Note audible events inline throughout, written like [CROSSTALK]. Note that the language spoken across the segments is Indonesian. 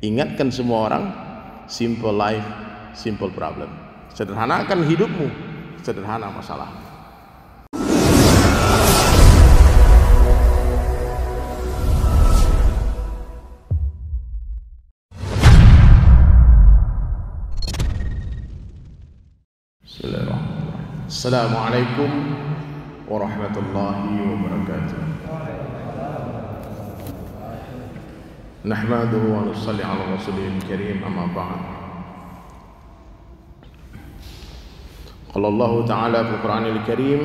Ingatkan semua orang, simple life, simple problem. Sederhanakan hidupmu, sederhana masalah Assalamualaikum warahmatullahi wabarakatuh. نحمده ونصلي على رسوله الكريم أما بعد قال الله تعالى في القرآن الكريم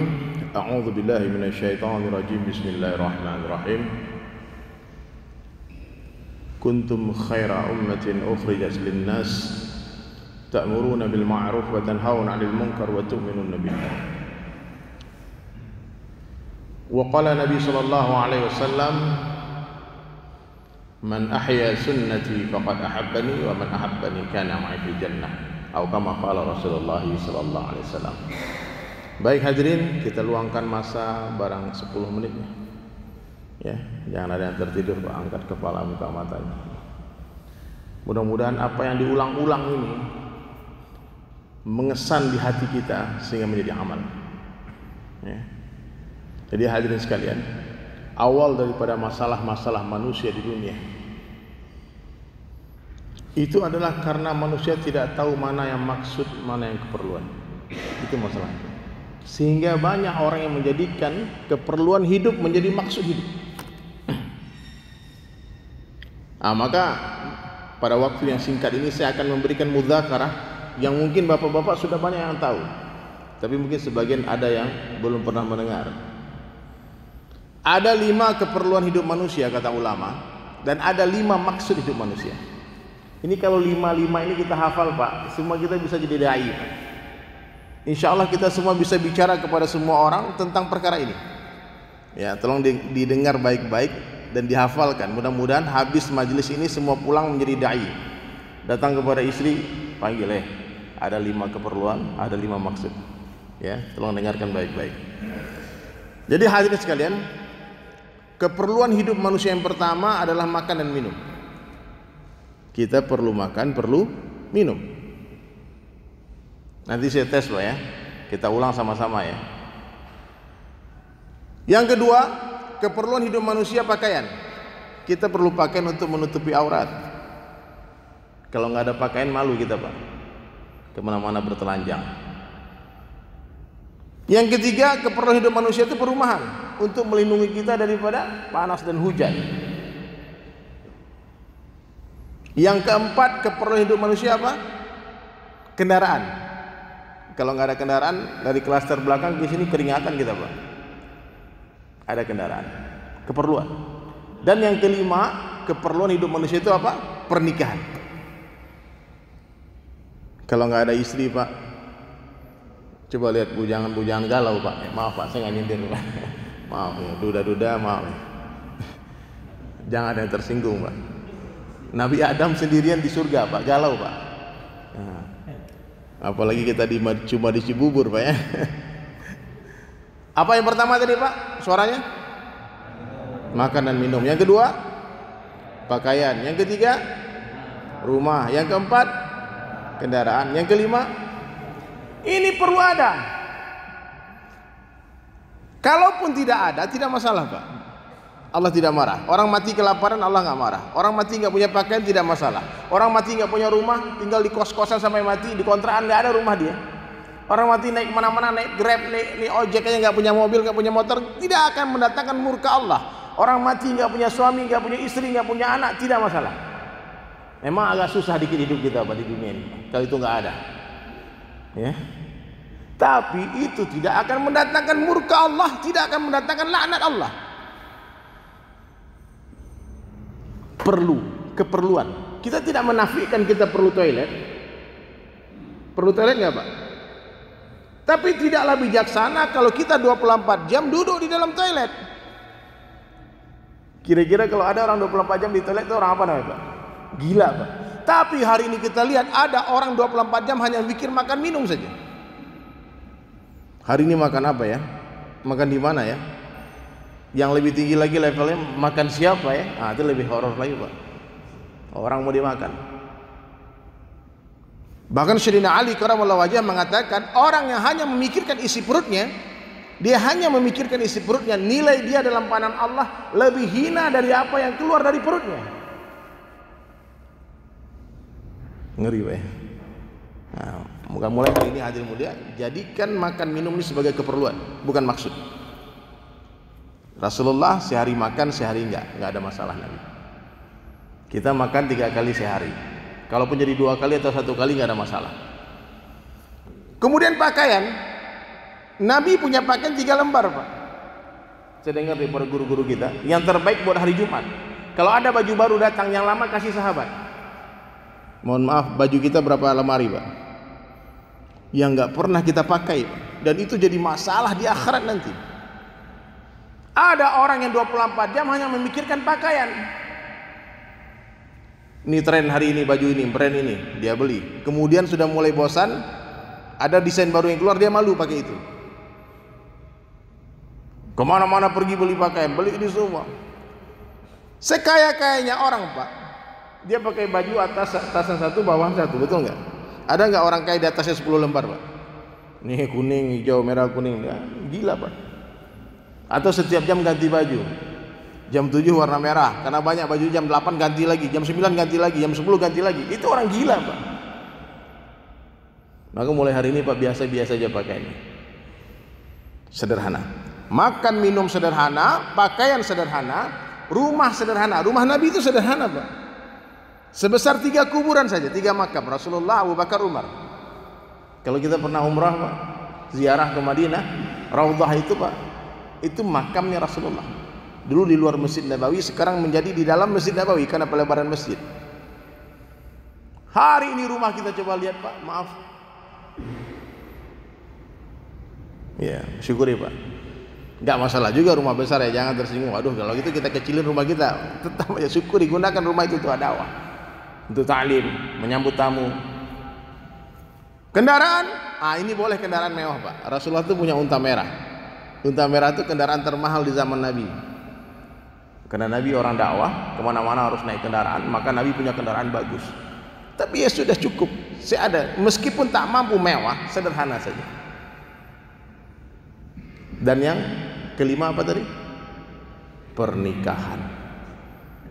أعوذ بالله من الشيطان الرجيم بسم الله الرحمن الرحيم كنتم خير أمة أخرجت للناس تأمرون بالمعروف وتنهون عن المنكر وتؤمنون بالله وقال النبي صلى الله عليه وسلم man ahya sunnati faqad ahabbani wa man ahabbani kana ma'i fil jannah atau kama qala Rasulullah sallallahu alaihi wasallam. Baik hadirin, kita luangkan masa barang 10 menit ya. ya. jangan ada yang tertidur angkat kepala muka matanya. Mudah-mudahan apa yang diulang-ulang ini mengesan di hati kita sehingga menjadi amal. Ya. Jadi hadirin sekalian, awal daripada masalah-masalah manusia di dunia itu adalah karena manusia tidak tahu mana yang maksud, mana yang keperluan. Itu masalahnya. Sehingga banyak orang yang menjadikan keperluan hidup menjadi maksud hidup. Nah, maka pada waktu yang singkat ini saya akan memberikan mudzakarah yang mungkin bapak-bapak sudah banyak yang tahu. Tapi mungkin sebagian ada yang belum pernah mendengar. Ada lima keperluan hidup manusia kata ulama dan ada lima maksud hidup manusia. Ini kalau lima-lima ini kita hafal Pak, semua kita bisa jadi da'i. Insya Allah kita semua bisa bicara kepada semua orang tentang perkara ini. Ya, tolong didengar baik-baik dan dihafalkan. Mudah-mudahan habis majelis ini semua pulang menjadi da'i. Datang kepada istri, panggil eh, ada lima keperluan, ada lima maksud. Ya, tolong dengarkan baik-baik. Jadi hadirin sekalian, keperluan hidup manusia yang pertama adalah makan dan minum. Kita perlu makan, perlu minum. Nanti saya tes loh ya. Kita ulang sama-sama ya. Yang kedua, keperluan hidup manusia pakaian. Kita perlu pakaian untuk menutupi aurat. Kalau nggak ada pakaian malu kita Pak. Kemana-mana bertelanjang. Yang ketiga, keperluan hidup manusia itu perumahan untuk melindungi kita daripada panas dan hujan. Yang keempat keperluan hidup manusia apa? Kendaraan. Kalau nggak ada kendaraan dari klaster belakang di sini keringatan kita pak. Ada kendaraan. Keperluan. Dan yang kelima keperluan hidup manusia itu apa? Pernikahan. Kalau nggak ada istri pak, coba lihat bujangan-bujangan galau pak. Eh, maaf pak, saya nggak nyindir pak. [LAUGHS] maaf ya, duda-duda maaf. Ya. [LAUGHS] Jangan ada yang tersinggung pak. Nabi Adam sendirian di surga Pak, galau Pak. Nah, apalagi kita di, cuma di Cibubur Pak ya. Apa yang pertama tadi Pak suaranya? Makan dan minum. Yang kedua? Pakaian. Yang ketiga? Rumah. Yang keempat? Kendaraan. Yang kelima? Ini perlu ada. Kalaupun tidak ada, tidak masalah Pak. Allah tidak marah. Orang mati kelaparan Allah nggak marah. Orang mati nggak punya pakaian tidak masalah. Orang mati nggak punya rumah tinggal di kos-kosan sampai mati di kontrakan nggak ada rumah dia. Orang mati naik mana-mana naik grab naik, naik ojek aja nggak punya mobil nggak punya motor tidak akan mendatangkan murka Allah. Orang mati nggak punya suami nggak punya istri nggak punya anak tidak masalah. Memang agak susah dikit hidup kita di dunia ini kalau itu nggak ada. Ya. Tapi itu tidak akan mendatangkan murka Allah, tidak akan mendatangkan laknat Allah. perlu, keperluan. Kita tidak menafikan kita perlu toilet. Perlu toilet nggak Pak? Tapi tidaklah bijaksana kalau kita 24 jam duduk di dalam toilet. Kira-kira kalau ada orang 24 jam di toilet itu orang apa namanya Pak? Gila Pak. Tapi hari ini kita lihat ada orang 24 jam hanya pikir makan minum saja. Hari ini makan apa ya? Makan di mana ya? yang lebih tinggi lagi levelnya makan siapa ya nah, itu lebih horor lagi pak orang mau dimakan bahkan Syedina Ali karamallahu wajah mengatakan orang yang hanya memikirkan isi perutnya dia hanya memikirkan isi perutnya nilai dia dalam pandangan Allah lebih hina dari apa yang keluar dari perutnya ngeri pak ya. nah, mulai hari ini hadir mulia jadikan makan minum ini sebagai keperluan bukan maksud Rasulullah sehari makan sehari enggak, enggak ada masalah Nabi. Kita makan tiga kali sehari. Kalaupun jadi dua kali atau satu kali enggak ada masalah. Kemudian pakaian, Nabi punya pakaian tiga lembar pak. Saya dengar dari para guru-guru kita, yang terbaik buat hari Jumat. Kalau ada baju baru datang yang lama kasih sahabat. Mohon maaf, baju kita berapa lemari pak? Yang enggak pernah kita pakai dan itu jadi masalah di akhirat nanti. Ada orang yang 24 jam hanya memikirkan pakaian. Ini tren hari ini baju ini, brand ini, dia beli. Kemudian sudah mulai bosan, ada desain baru yang keluar, dia malu pakai itu. Kemana-mana pergi beli pakaian, beli ini semua. Sekaya-kayanya orang pak, dia pakai baju atas atasan satu, bawah satu, betul nggak? Ada nggak orang kaya di atasnya 10 lembar pak? Nih kuning, hijau, merah, kuning, ya, gila pak. Atau setiap jam ganti baju. Jam 7 warna merah, karena banyak baju jam 8 ganti lagi, jam 9 ganti lagi, jam 10 ganti lagi. Itu orang gila, Pak. Maka mulai hari ini Pak biasa-biasa aja pakainya. Sederhana. Makan minum sederhana, pakaian sederhana, rumah sederhana. Rumah Nabi itu sederhana, Pak. Sebesar tiga kuburan saja, tiga makam Rasulullah, Abu Bakar, Umar. Kalau kita pernah umrah, Pak, ziarah ke Madinah, Raudhah itu, Pak, itu makamnya Rasulullah dulu di luar Masjid Nabawi sekarang menjadi di dalam Masjid Nabawi karena pelebaran masjid hari ini rumah kita coba lihat Pak maaf ya syukur ya, Pak Gak masalah juga rumah besar ya jangan tersinggung waduh kalau gitu kita kecilin rumah kita tetap ya syukur digunakan rumah itu untuk dakwah untuk talim, menyambut tamu kendaraan ah ini boleh kendaraan mewah Pak Rasulullah itu punya unta merah Unta merah itu kendaraan termahal di zaman Nabi. Karena Nabi orang dakwah, kemana-mana harus naik kendaraan, maka Nabi punya kendaraan bagus. Tapi ya sudah cukup. Saya ada, meskipun tak mampu mewah, sederhana saja. Dan yang kelima apa tadi? Pernikahan.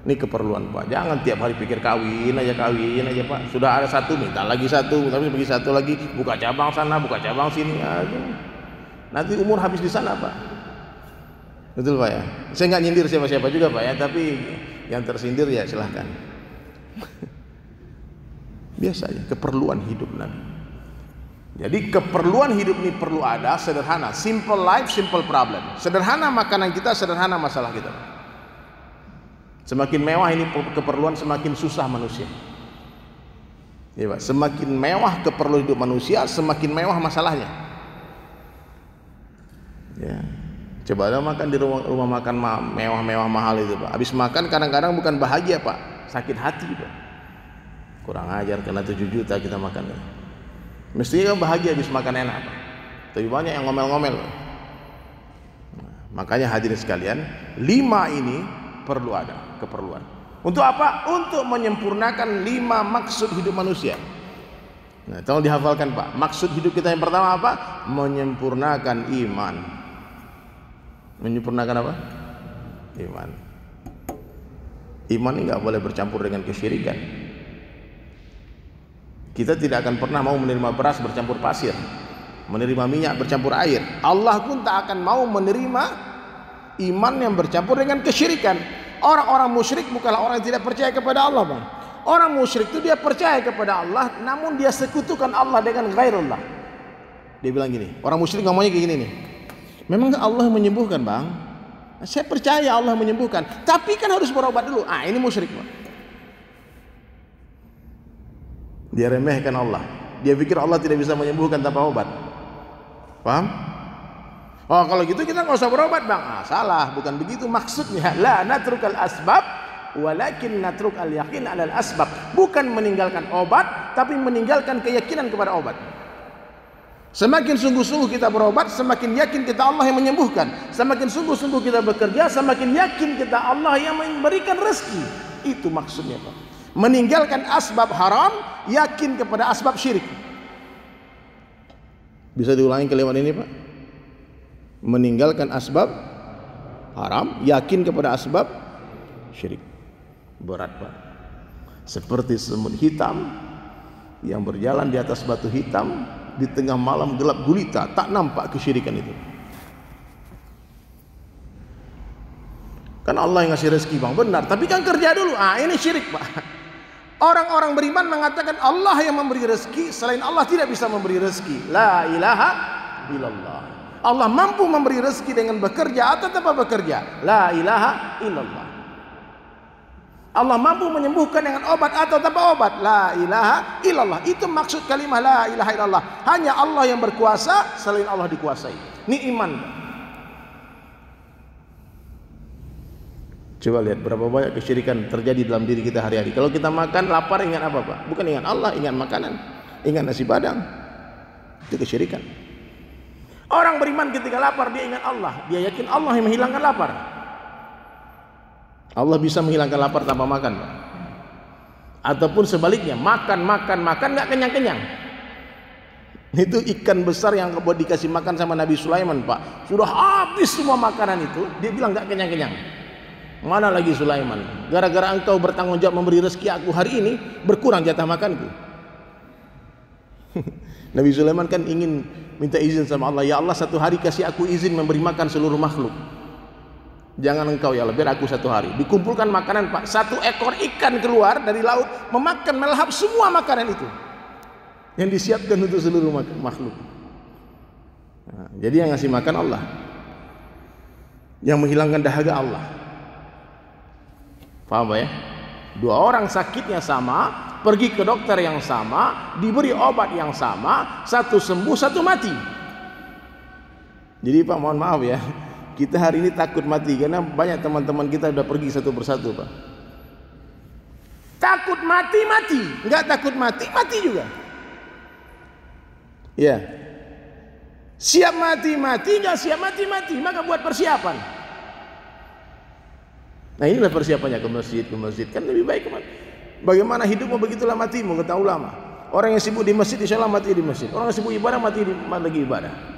Ini keperluan Pak. Jangan tiap hari pikir kawin aja kawin aja Pak. Sudah ada satu minta lagi satu, tapi bagi satu lagi buka cabang sana, buka cabang sini aja. Nanti umur habis di sana, Pak. Betul, Pak ya? Saya nggak nyindir siapa-siapa juga, Pak ya, tapi yang tersindir ya silahkan. [LAUGHS] biasanya keperluan hidup Nabi. Jadi keperluan hidup ini perlu ada sederhana, simple life, simple problem. Sederhana makanan kita, sederhana masalah kita. Semakin mewah ini keperluan semakin susah manusia. Ya, Pak. Semakin mewah keperluan hidup manusia, semakin mewah masalahnya ya coba lo makan di rumah rumah makan mewah-mewah mahal itu pak Abis makan kadang-kadang bukan bahagia pak sakit hati pak kurang ajar karena 7 juta kita makan mestinya kan bahagia abis makan enak pak. tapi banyak yang ngomel-ngomel nah, makanya hadirin sekalian lima ini perlu ada keperluan untuk apa? untuk menyempurnakan lima maksud hidup manusia Nah, tolong dihafalkan Pak. Maksud hidup kita yang pertama apa? Menyempurnakan iman menyempurnakan apa? Iman. Iman ini nggak boleh bercampur dengan kesyirikan. Kita tidak akan pernah mau menerima beras bercampur pasir, menerima minyak bercampur air. Allah pun tak akan mau menerima iman yang bercampur dengan kesyirikan. Orang-orang musyrik bukanlah orang yang tidak percaya kepada Allah, Bang. Orang musyrik itu dia percaya kepada Allah, namun dia sekutukan Allah dengan ghairullah. Dia bilang gini, orang musyrik ngomongnya kayak gini nih. Memang Allah menyembuhkan bang? Saya percaya Allah menyembuhkan. Tapi kan harus berobat dulu. Ah ini musyrik bang. Dia remehkan Allah. Dia pikir Allah tidak bisa menyembuhkan tanpa obat. Paham? Oh kalau gitu kita nggak usah berobat bang. Ah, salah, bukan begitu maksudnya. [LAUGHS] La natrukal asbab walakin natruk al yakin al asbab bukan meninggalkan obat tapi meninggalkan keyakinan kepada obat Semakin sungguh-sungguh kita berobat, semakin yakin kita Allah yang menyembuhkan. Semakin sungguh-sungguh kita bekerja, semakin yakin kita Allah yang memberikan rezeki. Itu maksudnya Pak. Meninggalkan asbab haram, yakin kepada asbab syirik. Bisa diulangi kalimat ini Pak? Meninggalkan asbab haram, yakin kepada asbab syirik. Berat Pak. Seperti semut hitam yang berjalan di atas batu hitam, di tengah malam gelap gulita tak nampak kesyirikan itu kan Allah yang ngasih rezeki bang benar tapi kan kerja dulu ah ini syirik pak orang-orang beriman mengatakan Allah yang memberi rezeki selain Allah tidak bisa memberi rezeki la ilaha illallah Allah mampu memberi rezeki dengan bekerja atau tanpa bekerja la ilaha illallah Allah mampu menyembuhkan dengan obat atau tanpa obat. La ilaha illallah. Itu maksud kalimah la ilaha illallah. Hanya Allah yang berkuasa, selain Allah dikuasai. Ini iman. Coba lihat berapa banyak kesyirikan terjadi dalam diri kita hari-hari. Kalau kita makan lapar ingat apa, Pak? Bukan ingat Allah, ingat makanan. Ingat nasi padang. Itu kesyirikan. Orang beriman ketika lapar dia ingat Allah, dia yakin Allah yang menghilangkan lapar. Allah bisa menghilangkan lapar tanpa makan ataupun sebaliknya makan makan makan nggak kenyang kenyang itu ikan besar yang kebuat dikasih makan sama Nabi Sulaiman Pak sudah habis semua makanan itu dia bilang nggak kenyang kenyang mana lagi Sulaiman gara-gara engkau bertanggung jawab memberi rezeki aku hari ini berkurang jatah makanku [LAUGHS] Nabi Sulaiman kan ingin minta izin sama Allah ya Allah satu hari kasih aku izin memberi makan seluruh makhluk Jangan engkau ya lebih aku satu hari. Dikumpulkan makanan pak. Satu ekor ikan keluar dari laut memakan melahap semua makanan itu yang disiapkan untuk seluruh makhluk. Nah, jadi yang ngasih makan Allah, yang menghilangkan dahaga Allah. Paham ya? Dua orang sakitnya sama, pergi ke dokter yang sama, diberi obat yang sama, satu sembuh, satu mati. Jadi Pak mohon maaf ya, kita hari ini takut mati karena banyak teman-teman kita sudah pergi satu persatu, Pak. Takut mati mati, nggak takut mati mati juga. Ya. Siap mati mati, nggak siap mati mati, maka buat persiapan. Nah inilah persiapannya ke masjid ke masjid kan lebih baik kemana? Bagaimana hidupmu begitulah matimu kata ulama. Orang yang sibuk di masjid insya Allah mati di masjid. Orang yang sibuk ibadah mati di, lagi ibadah.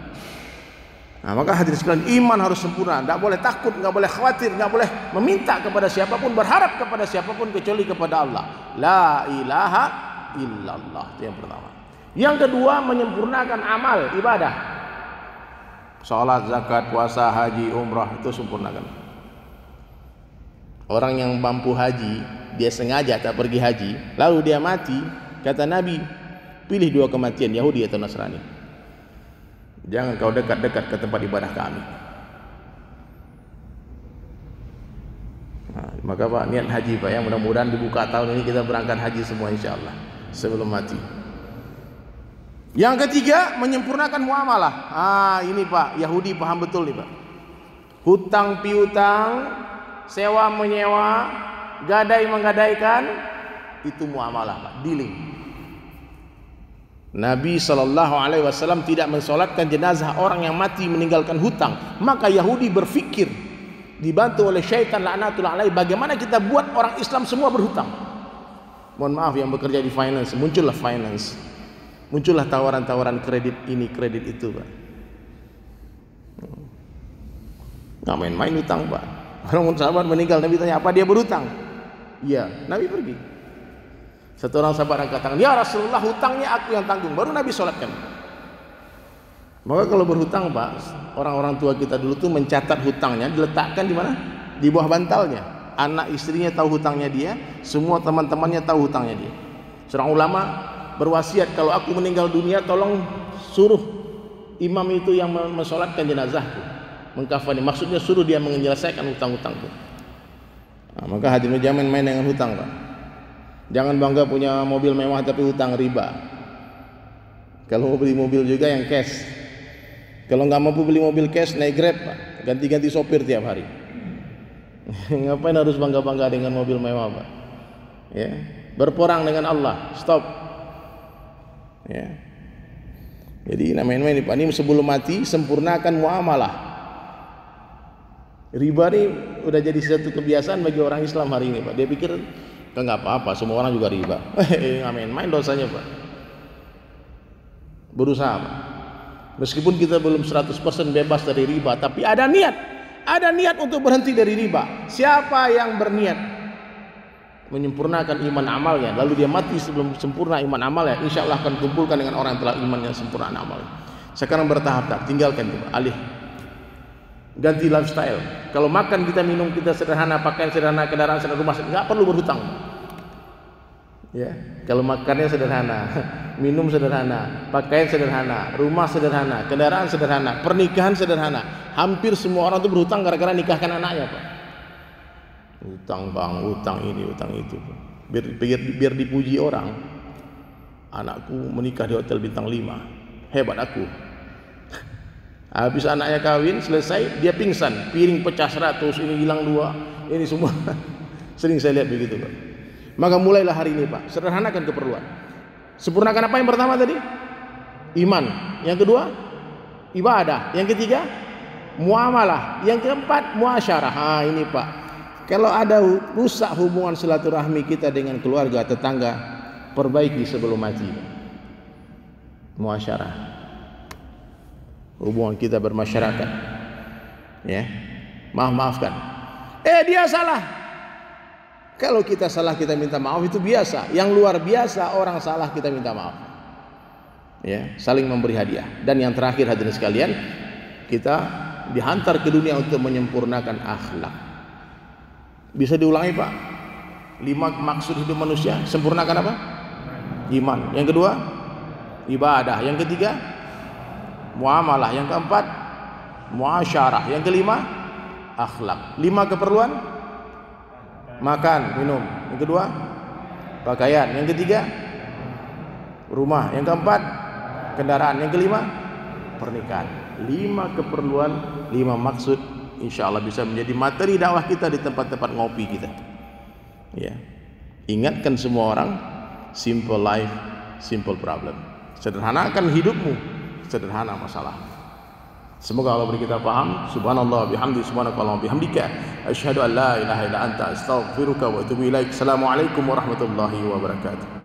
Nah, ha, maka hadirin sekalian, iman harus sempurna. Tidak boleh takut, tidak boleh khawatir, tidak boleh meminta kepada siapapun, berharap kepada siapapun kecuali kepada Allah. La ilaha illallah. Itu yang pertama. Yang kedua, menyempurnakan amal ibadah. Salat, zakat, puasa, haji, umrah itu sempurnakan. Orang yang mampu haji, dia sengaja tak pergi haji, lalu dia mati, kata Nabi, pilih dua kematian, Yahudi atau Nasrani. Jangan kau dekat-dekat ke tempat ibadah kami. Nah, ha, maka Pak, niat haji Pak ya. Mudah-mudahan dibuka tahun ini kita berangkat haji semua insyaAllah. Sebelum mati. Yang ketiga, menyempurnakan muamalah. Ah, ini Pak, Yahudi paham betul nih Pak. Hutang piutang, sewa menyewa, gadai menggadaikan, itu muamalah Pak. Dealing. Nabi Shallallahu Alaihi Wasallam tidak mensolatkan jenazah orang yang mati meninggalkan hutang. Maka Yahudi berfikir dibantu oleh syaitan laknatul alaih bagaimana kita buat orang Islam semua berhutang. Mohon maaf yang bekerja di finance, muncullah finance. Muncullah tawaran-tawaran kredit ini, kredit itu, Pak. Nggak main-main hutang, Pak. Orang sahabat meninggal, Nabi tanya, apa dia berhutang? Iya, Nabi pergi. Satu orang sahabat angkat tangan, "Ya Rasulullah, hutangnya aku yang tanggung." Baru Nabi salatkan. Maka kalau berhutang, Pak, orang-orang tua kita dulu tuh mencatat hutangnya, diletakkan di mana? Di bawah bantalnya. Anak istrinya tahu hutangnya dia, semua teman-temannya tahu hutangnya dia. Seorang ulama berwasiat, "Kalau aku meninggal dunia, tolong suruh imam itu yang mensolatkan jenazahku." Mengkafani, maksudnya suruh dia menyelesaikan hutang-hutangku. Nah, maka hadirin jangan main dengan hutang, Pak. Jangan bangga punya mobil mewah tapi hutang riba. Kalau mau beli mobil juga yang cash. Kalau nggak mampu beli mobil cash naik grab, ganti-ganti sopir tiap hari. [LAUGHS] Ngapain harus bangga-bangga dengan mobil mewah, pak? Ya, berperang dengan Allah. Stop. Ya. Jadi namanya ini, pak. Ini sebelum mati sempurnakan muamalah. Riba ini udah jadi satu kebiasaan bagi orang Islam hari ini, pak. Dia pikir kan nggak apa-apa semua orang juga riba [LAUGHS] eh, nggak main-main dosanya pak berusaha pak. meskipun kita belum 100% bebas dari riba tapi ada niat ada niat untuk berhenti dari riba siapa yang berniat menyempurnakan iman amalnya lalu dia mati sebelum sempurna iman amalnya insya Allah akan kumpulkan dengan orang yang telah imannya sempurna amalnya sekarang bertahap tak tinggalkan itu alih ganti lifestyle kalau makan kita minum kita sederhana pakaian sederhana kendaraan sederhana rumah nggak perlu berhutang ya kalau makannya sederhana [LAUGHS] minum sederhana pakaian sederhana rumah sederhana kendaraan sederhana pernikahan sederhana hampir semua orang itu berhutang gara-gara nikahkan anaknya pak utang bang utang ini utang itu biar, biar, biar dipuji orang anakku menikah di hotel bintang 5 hebat aku habis anaknya kawin selesai dia pingsan piring pecah seratus ini hilang dua ini semua [LAUGHS] sering saya lihat begitu Pak maka mulailah hari ini Pak sederhanakan keperluan sempurnakan apa yang pertama tadi iman yang kedua ibadah yang ketiga muamalah yang keempat muasyarah ha, ah, ini Pak kalau ada rusak hubungan silaturahmi kita dengan keluarga tetangga perbaiki sebelum mati muasyarah hubungan kita bermasyarakat. Ya. Maaf-maafkan. Eh dia salah. Kalau kita salah kita minta maaf itu biasa. Yang luar biasa orang salah kita minta maaf. Ya, saling memberi hadiah. Dan yang terakhir hadirin sekalian, kita dihantar ke dunia untuk menyempurnakan akhlak. Bisa diulangi, Pak? Lima maksud hidup manusia, sempurnakan apa? Iman. Yang kedua, ibadah. Yang ketiga, muamalah. Yang keempat, muasyarah. Yang kelima, akhlak. Lima keperluan, makan, minum. Yang kedua, pakaian. Yang ketiga, rumah. Yang keempat, kendaraan. Yang kelima, pernikahan. Lima keperluan, lima maksud. Insya Allah bisa menjadi materi dakwah kita di tempat-tempat ngopi kita. Ya, ingatkan semua orang, simple life, simple problem. Sederhanakan hidupmu, sederhana masalah. Semoga Allah beri kita faham. Subhanallah bihamdi subhanakallah bihamdika. Asyhadu an la ilaha illa anta astaghfiruka wa atubu ilaik. Assalamualaikum warahmatullahi wabarakatuh.